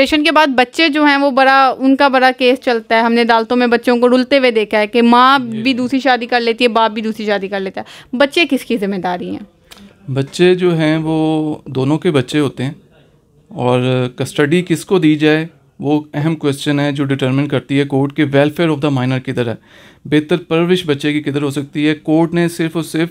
Operation के बाद बच्चे जो हैं वो बड़ा उनका बड़ा केस चलता है हमने अदालतों में बच्चों को रुलते हुए देखा है कि माँ भी दूसरी शादी कर लेती है बाप भी दूसरी शादी कर लेता है बच्चे किसकी जिम्मेदारी हैं बच्चे जो हैं वो दोनों के बच्चे होते हैं और कस्टडी किसको दी जाए वो अहम क्वेश्चन है जो डिटरमिन करती है कोर्ट के वेलफेयर ऑफ द माइनर किधर है बेहतर परवरिश बच्चे की किधर हो सकती है कोर्ट ने सिर्फ और सिर्फ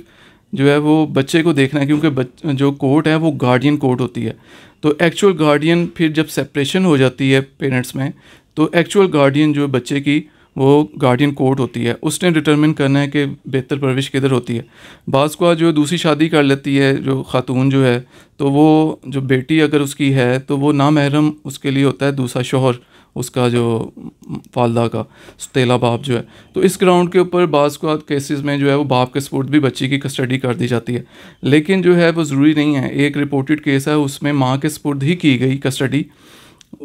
जो है वो बच्चे को देखना है क्योंकि जो कोर्ट है वो गार्डियन कोर्ट होती है तो एक्चुअल गार्डियन फिर जब सेपरेशन हो जाती है पेरेंट्स में तो एक्चुअल गार्डियन जो बच्चे की वो गार्डियन कोर्ट होती है उसने डिटरमिन करना है कि बेहतर परविश किधर होती है बाज़ को जो दूसरी शादी कर लेती है जो खातून जो है तो वो जो बेटी अगर उसकी है तो वो नामहरम उसके लिए होता है दूसरा शोहर उसका जो वालदा का सतीला बाप जो है तो इस ग्राउंड के ऊपर बाज़ केसेस में जो है वो बाप के सपोर्ट भी बच्ची की कस्टडी कर दी जाती है लेकिन जो है वो ज़रूरी नहीं है एक रिपोर्टेड केस है उसमें माँ के सपोर्ट ही की गई कस्टडी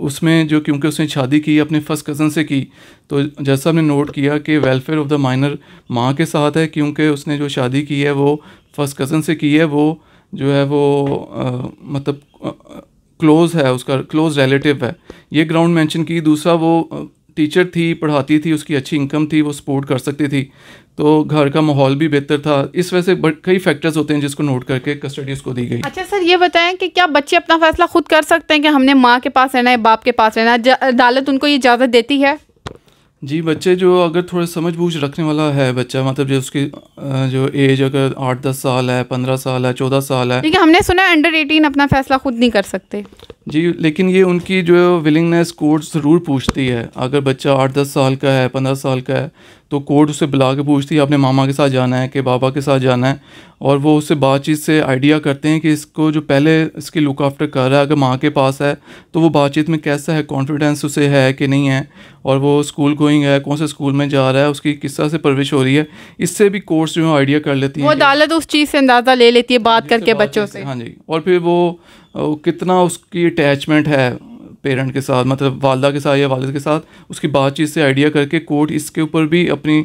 उसमें जो क्योंकि उसने शादी की अपने फर्स्ट कज़न से की तो जैसा हमने नोट किया कि वेलफेयर ऑफ़ द माइनर माँ के साथ है क्योंकि उसने जो शादी की है वो फर्स्ट कज़न से की है वो जो है वो आ, मतलब क्लोज़ है उसका क्लोज़ रिलेटिव है ये ग्राउंड मेंशन की दूसरा वो टीचर थी पढ़ाती थी उसकी अच्छी इनकम थी वो सपोर्ट कर सकती थी तो घर का माहौल भी बेहतर था इस वजह से कई फैक्टर्स होते हैं जिसको नोट करके कस्टडी उसको दी गई अच्छा सर ये बताएं कि क्या बच्चे अपना फैसला खुद कर सकते हैं कि हमने माँ के पास रहना है बाप के पास रहना है अदालत उनको ये इजाज़त देती है जी बच्चे जो अगर थोड़ा समझ बूझ रखने वाला है बच्चा मतलब जो उसकी जो एज अगर आठ दस साल है पंद्रह साल है चौदह साल है ठीक है हमने सुना अंडर एटीन अपना फैसला खुद नहीं कर सकते जी लेकिन ये उनकी जो विलिंगनेस कोर्ट ज़रूर पूछती है अगर बच्चा आठ दस साल का है पंद्रह साल का है तो कोर्ट उसे बुला के पूछती है अपने मामा के साथ जाना है कि बाबा के साथ जाना है और वो उससे बातचीत से आइडिया करते हैं कि इसको जो पहले इसकी लुक आफ्टर कर रहा है अगर माँ के पास है तो वो बातचीत में कैसा है कॉन्फिडेंस उसे है कि नहीं है और वो स्कूल गोइंग है कौन से स्कूल में जा रहा है उसकी किस तरह से परविश हो रही है इससे भी कोर्स जो है आइडिया कर लेती है वो अदालत उस चीज़ से अंदाज़ा ले लेती है बात करके बच्चों से हाँ जी और फिर वो वो कितना उसकी अटैचमेंट है पेरेंट के साथ मतलब वालदा के साथ या वालद के साथ उसकी बातचीत से आइडिया करके कोर्ट इसके ऊपर भी अपनी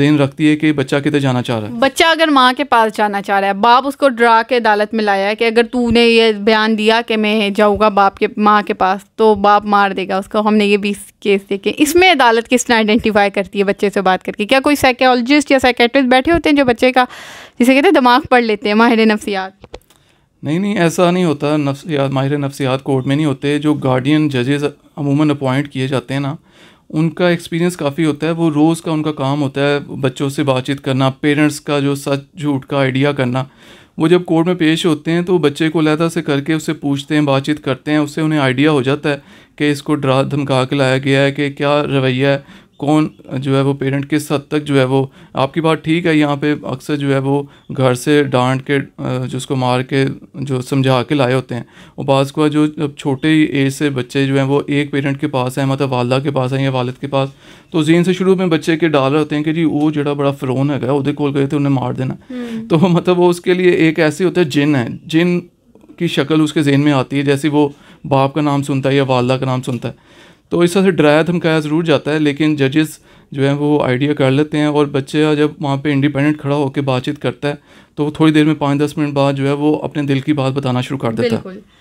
जेन रखती है कि बच्चा किधर जाना चाह रहा है बच्चा अगर माँ के पास जाना चाह रहा है बाप उसको डरा के अदालत में लाया है कि अगर तूने ये बयान दिया कि मैं जाऊँगा बाप के माँ के पास तो बाप मार देगा उसको हमने ये भी केस देखे इसमें अदालत किसने आइडेंटिफाई करती है बच्चे से बात करके क्या कोई साइकोलॉजिस्ट या साइकेट्रिस्ट बैठे होते हैं जो बच्चे का जिसे कहते हैं दिमाग पढ़ लेते हैं माहिर नफसियात नहीं नहीं ऐसा नहीं होता नफ्सियात माहिर नफ्सियात कोर्ट में नहीं होते जो गार्डियन जजेस अमूमन अपॉइंट किए जाते हैं ना उनका एक्सपीरियंस काफ़ी होता है वो रोज़ का उनका काम होता है बच्चों से बातचीत करना पेरेंट्स का जो सच झूठ का आइडिया करना वो जब कोर्ट में पेश होते हैं तो बच्चे को लहदा से करके उससे पूछते हैं बातचीत करते हैं उससे उन्हें आइडिया हो जाता है कि इसको डरा धमका के लाया गया है कि क्या रवैया है कौन जो है वो पेरेंट किस हद तक जो है वो आपकी बात ठीक है यहाँ पे अक्सर जो है वो घर से डांट के जो उसको मार के जो समझा के लाए होते हैं और बाज़ को जो छोटे ही एज से बच्चे जो हैं वो एक पेरेंट के पास हैं मतलब वालदा के पास हैं या वालद के पास तो जीन से शुरू में बच्चे के डाल रहे होते हैं कि जी वो जो बड़ा फ़रोन है वो कोल गए थे उन्हें मार देना हम्म। तो मतलब वो उसके लिए एक ऐसे होता है जिन है जिन की शक्ल उसके जहन में आती है जैसे वो बाप का नाम सुनता है या वालदा का नाम सुनता है तो इस तरह से डराया धमकाया ज़रूर जाता है लेकिन जजेस जो है वो आइडिया कर लेते हैं और बच्चे जब वहाँ पे इंडिपेंडेंट खड़ा होकर बातचीत करता है तो वो थोड़ी देर में पाँच दस मिनट बाद जो है वो अपने दिल की बात बताना शुरू कर देता है